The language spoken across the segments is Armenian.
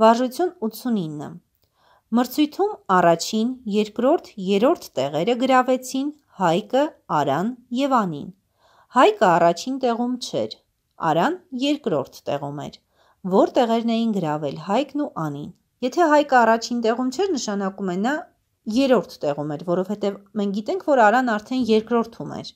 վարժություն 89։ Մրցույթում առաջին, երկրորդ, երրորդ տեղերը գրավեցին Հայկը, Արան եւ Անին։ Հայկը առաջին տեղում չէր, Արան երկրորդ տեղում էր, որ տեղերն էին գրավել Հայկն ու Անին։ Եթե Հայկը առաջին տեղում չէր, նշանակում է նա երրորդ տեղում էր, որովհետեւ մենք գիտենք, որ Արան արդեն երկրորդում էր։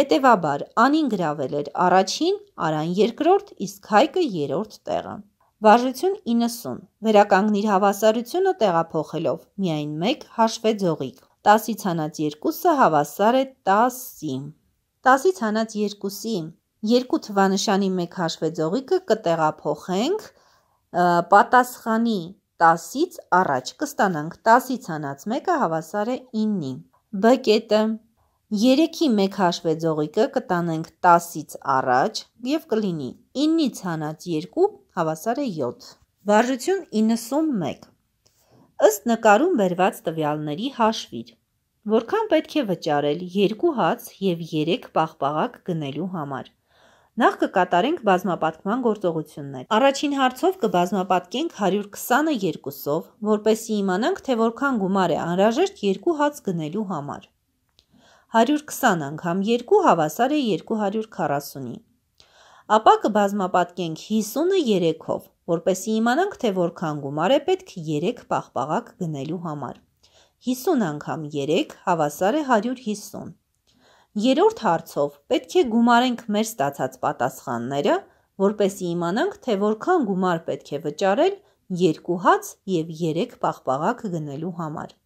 Հետևաբար Անին գրավել էր առաջին, Արան երկրորդ, իսկ Հայկը երրորդ տեղը։ Վարժություն 90, վերականգնիր հավասարությունը տեղափոխելով, միայն մեկ հաշվե ձողիկ, 10-ից հանած 2-ը հավասար է 10-ի։ 10-ից հանած 2-ի, 2 թվանշանի մեկ հաշվե ձողիկը կտեղափոխենք պատասխանի 10-ից առաջ կստանանք 10-ից հանած 1-ը հավասար է 9-ի։ Բ կետը 3-ի 1 հաշվե ձողիկը կտանենք 10-ից առաջ եւ կլինի 9-ից հանած 2 հավասար է 7։ Վարժություն 91։ Ըստ նկարում բերված տվյալների հաշվիր, որքան պետք է վճարել 2 հաց և 3 պաղպաղակ գնելու համար։ Նախ կկատարենք բազմապատկման գործողություններ։ Առաջին հարցով կբազմապատկենք 120-ը 2-ով, որպեսզի իմանանք, թե որքան գումար է անհրաժեշտ 2 հաց գնելու համար։ 120 անգամ 2 հավասար է 240-ի ապա կբազմապատկենք 50-ը 3-ով, որպեսզի իմանանք, թե որքան գումար է պետք 3 պաղպաղակ գնելու համար։ 50 անգամ 3 հավասար է 150։ Երորդ հարցով պետք է գումարենք մեր ստացած պատասխանները, որպեսզի իմանանք, թե որքան գումար պետք է վճարել 2 հաց եւ 3 պաղպաղակ գնելու համար։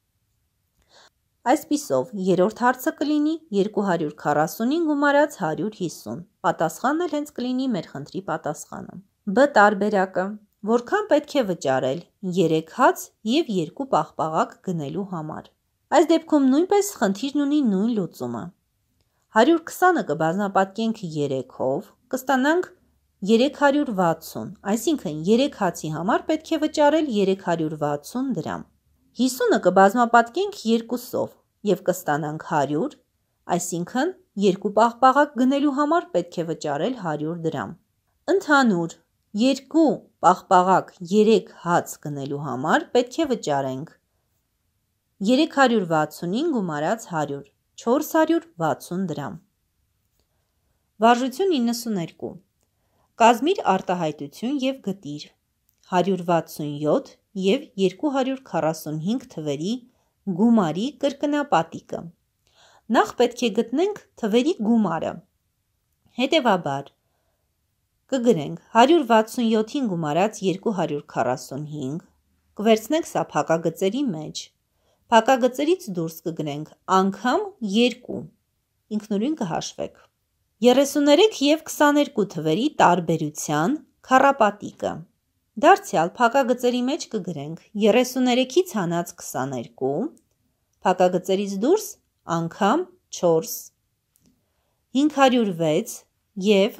Այսպիսով, երրորդ հարցը կլինի 245 գումարած 150։ Պատասխանն էլ հենց կլինի մեր խնդրի պատասխանը։ Բ տարբերակը Որքան պետք է վճարել 3 հաց եւ 2 պաղպաղակ գնելու համար։ Այս դեպքում նույնպես խնդիրն ունի նույն լուծումը։ 120-ը կբազմապատկենք 3-ով, կստանանք 360, այսինքն 3 հացի համար պետք է վճարել 360 դրամ։ 50-ը կբազմապատկենք 2-ով, եւ կստանանք 100, այսինքն երկու պաղպաղակ գնելու համար պետք է վճարել 100 դրամ։ Ընդհանուր երկու պաղպաղակ 3 հաց գնելու համար պետք է վճարենք 365 գումարած 100, 460 դրամ։ Վարժություն 92։ Կազմիր արտահայտություն եւ գտիր 167 եւ 245 թվերի գումարի կրկնապատիկը։ Նախ պետք է գտնենք թվերի գումարը։ Հետևաբար կգրենք 167-ին գումարած 245, կվերցնենք սա փակագծերի մեջ։ Փակագծերից դուրս կգրենք անգամ 2 ինքնուրույն կհաշվեք։ 33 և 22 թվերի տարբերության քառապատիկը Դարձյալ փակագծերի մեջ կգրենք 33-ից հանած 22, փակագծերից դուրս անգամ 4, 506 և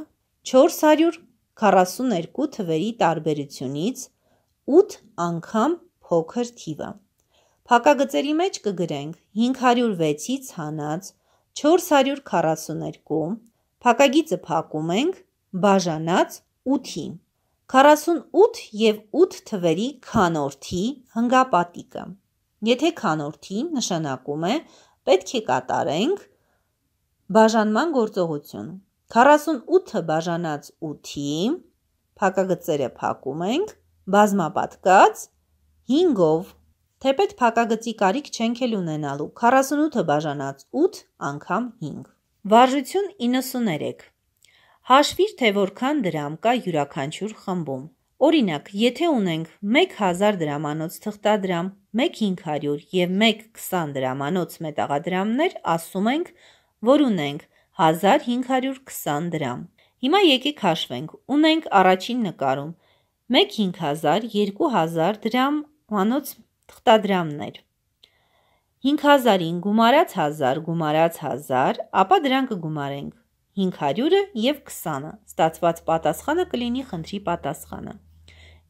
442 թվերի տարբերությունից 8 անգամ փոքր թիվը։ Փակագծերի մեջ կգրենք 506-ից հանած 442, փակագիծը փակում ենք բաժանած 8-ի։ 48 և 8 թվերի քանորդի հնգապատիկը: Եթե քանորդի նշանակում է պետք է կատարենք բաժանման գործողություն: 48-ը բաժանած 8-ի փակագծերը փակում ենք, բազմապատկած 5-ով: Թեպետ փակագծի կարիք չենք էլ ունենալու 48 բաժանած 8 անգամ 5: Վարժություն 93 Հաշվիր, թե որքան դրամ կա յուրաքանչյուր խմբում։ Օրինակ, եթե ունենք 1000 դրամանոց թղթադրամ, 1 500 եւ 1 20 դրամանոց մետաղադրամներ, ասում ենք, որ ունենք 1520 դրամ։ Հիմա եկեք հաշվենք։ Ունենք առաջին նկարում 1 5000, 2000 դրամ մանոց թղթադրամներ։ 5000-ին գումարած 1000, գումարած 1000, ապա դրանք կգումարենք 500-ը և 20-ը։ Ստացված պատասխանը կլինի խնդրի պատասխանը։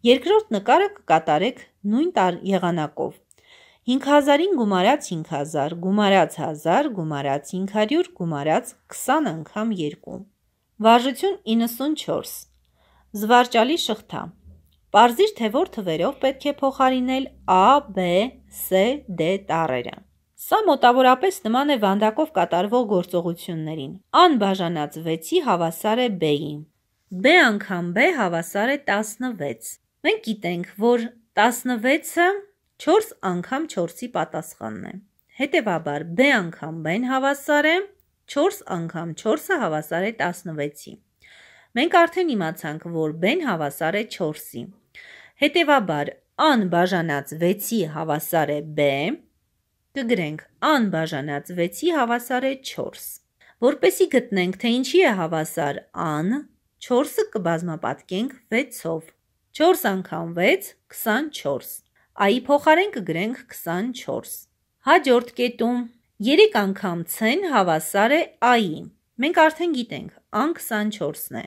Երկրորդ նկարը կկատարեք նույն տար եղանակով։ 5000-ին գումարած 5000, գումարած 1000, գումարած 500, գումարած 20 անգամ 2։ Վարժություն 94։ Զվարճալի շղթա։ Պարզիր, թե որ թվերով պետք է փոխարինել A, B, S, D տառերը։ Սա մոտավորապես նման է վանդակով կատարվող գործողություններին։ Անբաժանած 6-ի հավասար է B-ին։ B անգամ B հավասար է 16։ Մենք գիտենք, որ 16-ը 4 անգամ 4-ի պատասխանն է։ Հետևաբար B անգամ B-ն հավասար է 4 անգամ 4-ը հավասար է 16-ի։ Մենք արդեն իմացանք, որ B-ն հավասար է 4-ի։ Հետևաբար անբաժանած 6-ի հավասար է B-ը Կգրենք անբաժանած 6-ի հավասար է 4։ Որպեսի գտնենք, թե ինչի է հավասար ան, 4-ը կբազմապատկենք 6-ով։ 4 անգամ 6 24։ Այի փոխարեն կգրենք 24։ Հաջորդ կետում 3 անգամ ցեն հավասար է այի։ Մենք արդեն գիտենք, ան 24-ն է։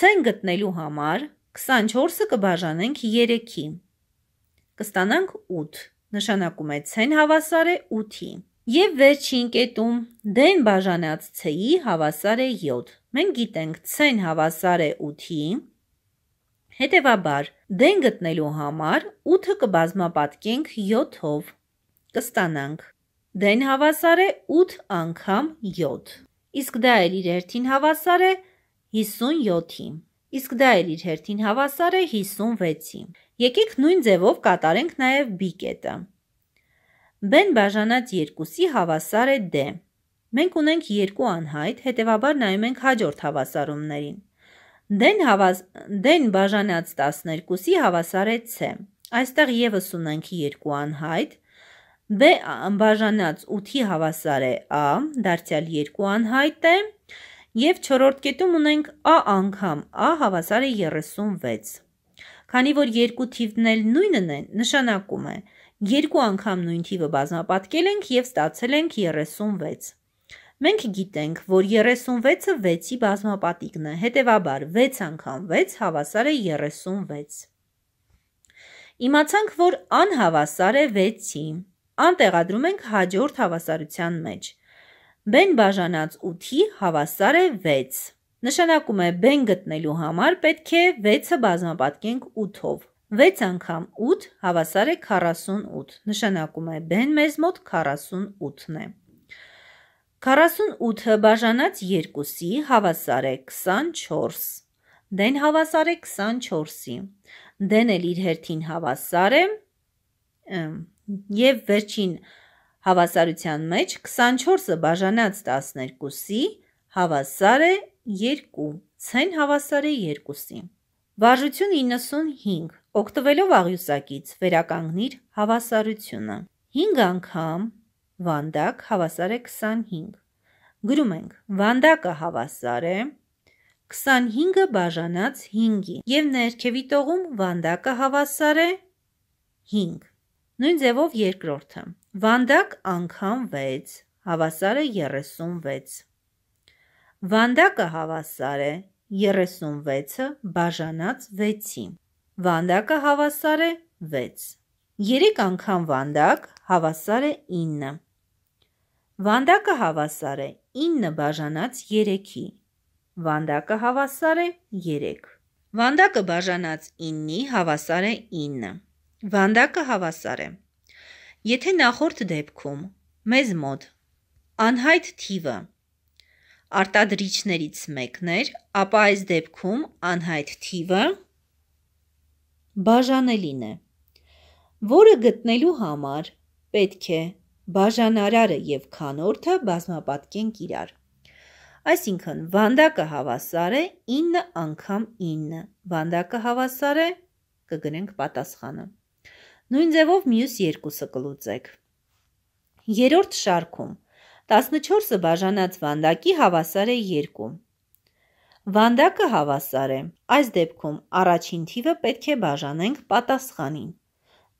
Ցեն գտնելու համար 24-ը կբաժանենք 3-ի։ Կստանանք 8 նշանակում է ցեն հավասար է 8-ի։ Եվ վերջին կետում դեն բաժանած ց-ի հավասար է 7։ Մենք գիտենք ցեն հավասար է 8-ի։ Հետևաբար դեն գտնելու համար 8-ը կբազմապատկենք 7-ով։ Կստանանք դեն հավասար է 8 անգամ 7։ Իսկ դա էլ իր հերթին հավասար է 57-ի իսկ դա էլ իր հերթին հավասար է 56-ի։ Եկեք նույն ձևով կատարենք նաև B կետը։ B-ն բաժանած 2-ի հավասար է D։ դե։ Մենք ունենք երկու անհայտ, հետևաբար նայում ենք հաջորդ հավասարումներին։ D-ն հավաս... բաժանած 12-ի հավասար է C։ Այստեղ եւս ունենք երկու անհայտ, B բաժանած 8-ի հավասար է A, դարձյալ երկու անհայտ է, Եվ չորորդ կետում ունենք A անգամ, A հավասար է 36։ Քանի որ երկու թիվն էլ նույնն են, նշանակում է երկու անգամ նույն թիվը բազմապատկել ենք եւ ստացել ենք 36։ Մենք գիտենք, որ 36-ը 6-ի բազմապատիկն է, հետեւաբար 6 անգամ 6 հավասար է 36։ Իմացանք, որ անհավասար է 6-ի։ Անտեղադրում ենք հաջորդ հավասարության մեջ։ Բեն բաժանած 8-ի հավասար է 6։ Նշանակում է բեն գտնելու համար պետք է 6-ը բազմապատկենք 8-ով։ 6 անգամ 8 հավասար է 48, նշանակում է բեն մեզ մոտ 48-ն է։ 48-ը բաժանած 2-ի հավասար է 24, դեն հավասար է 24-ի, դեն էլ իր հերթին հավասար է և վերջին հավասար Հավասարության մեջ 24-ը բաժանած 12-ի հավասար է 2, ցեն հավասար է 2-ի։ Վարժություն 95. Օգտվելով աղյուսակից վերականգնիր հավասարությունը։ 5 անգամ վանդակ հավասար է 25։ Գրում ենք. վանդակը հավասար է 25-ը բաժանած 5-ի եւ ներքևի տողում վանդակը հավասար է 5 նույն ձևով երկրորդը։ Վանդակ անգամ 6, հավասարը 36։ Վանդակը հավասար է 36-ը բաժանած 6-ի։ Վանդակը հավասար է 6։ 3 անգամ վանդակ հավասար է 9։ Վանդակը հավասար է 9 բաժանած 3-ի։ Վանդակը հավասար է 3։ Վանդակը բաժանած 9-ի հավասար է 9։ Վանդակը հավասար է։ Եթե նախորդ դեպքում մեզ մոտ անհայտ թիվը արտադրիչներից մեկն էր, ապա այս դեպքում անհայտ թիվը բաժանելին է, որը գտնելու համար պետք է բաժանարարը եւ քանորդը բազմապատկենք իրար։ Այսինքն վանդակը հավասար է 9 անգամ 9։ Վանդակը հավասար է կգնենք պատասխանը։ Նույն ձևով մյուս երկուսը կլուծեք։ Երորդ շարքում 14-ը բաժանած վանդակի հավասար է 2։ Վանդակը հավասար է։ Այս դեպքում առաջին թիվը պետք է բաժանենք պատասխանին։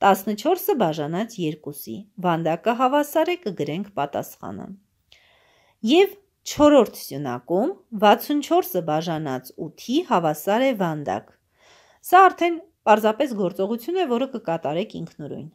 14-ը բաժանած 2-ի։ Վանդակը հավասար է կգրենք պատասխանը։ Եվ 4-րդ սյունակում 64-ը բաժանած 8-ի հավասար է վանդակ։ Սա արդեն Պարզապես գործողություն է, որը կկատարեք ինքնուրույն։